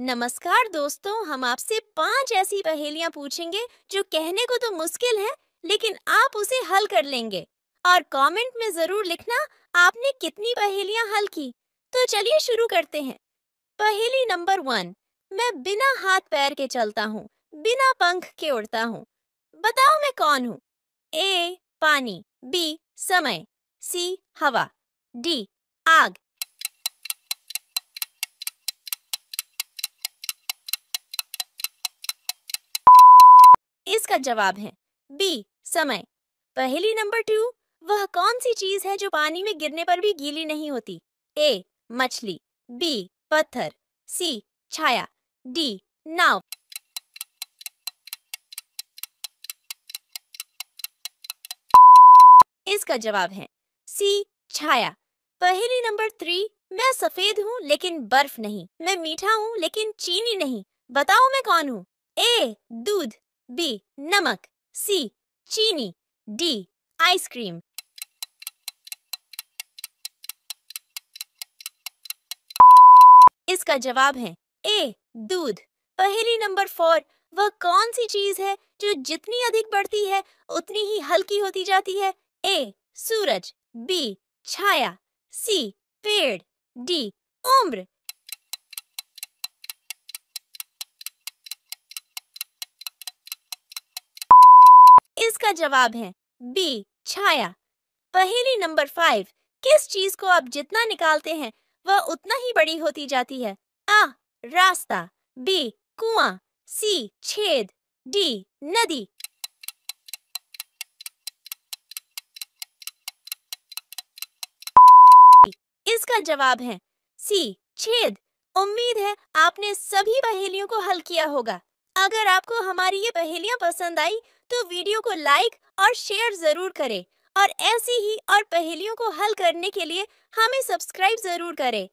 नमस्कार दोस्तों हम आपसे पांच ऐसी पहेलियां पूछेंगे जो कहने को तो मुश्किल है लेकिन आप उसे हल कर लेंगे और कमेंट में जरूर लिखना आपने कितनी पहेलियां हल की तो चलिए शुरू करते हैं पहेली नंबर वन मैं बिना हाथ पैर के चलता हूँ बिना पंख के उड़ता हूँ बताओ मैं कौन हूँ ए पानी बी समय सी हवा डी आग इसका जवाब है बी समय पहली नंबर टू वह कौन सी चीज है जो पानी में गिरने पर भी गीली नहीं होती ए मछली बी पत्थर सी छाया डी नाव इसका जवाब है सी छाया पहली नंबर थ्री मैं सफेद हूँ लेकिन बर्फ नहीं मैं मीठा हूँ लेकिन चीनी नहीं बताओ मैं कौन हूँ ए दूध बी नमक सी चीनी डी आइसक्रीम इसका जवाब है ए दूध पहली नंबर फोर वह कौन सी चीज है जो जितनी अधिक बढ़ती है उतनी ही हल्की होती जाती है ए सूरज बी छाया सी पेड़ डी उम्र इसका जवाब है बी छाया पहेली नंबर फाइव किस चीज को आप जितना निकालते हैं वह उतना ही बड़ी होती जाती है आ रास्ता बी कुआं सी छेद डी नदी इसका जवाब है सी छेद उम्मीद है आपने सभी पहेलियों को हल किया होगा अगर आपको हमारी ये पहेलियाँ पसंद आई तो वीडियो को लाइक और शेयर जरूर करें और ऐसी ही और पहेलियों को हल करने के लिए हमें सब्सक्राइब जरूर करें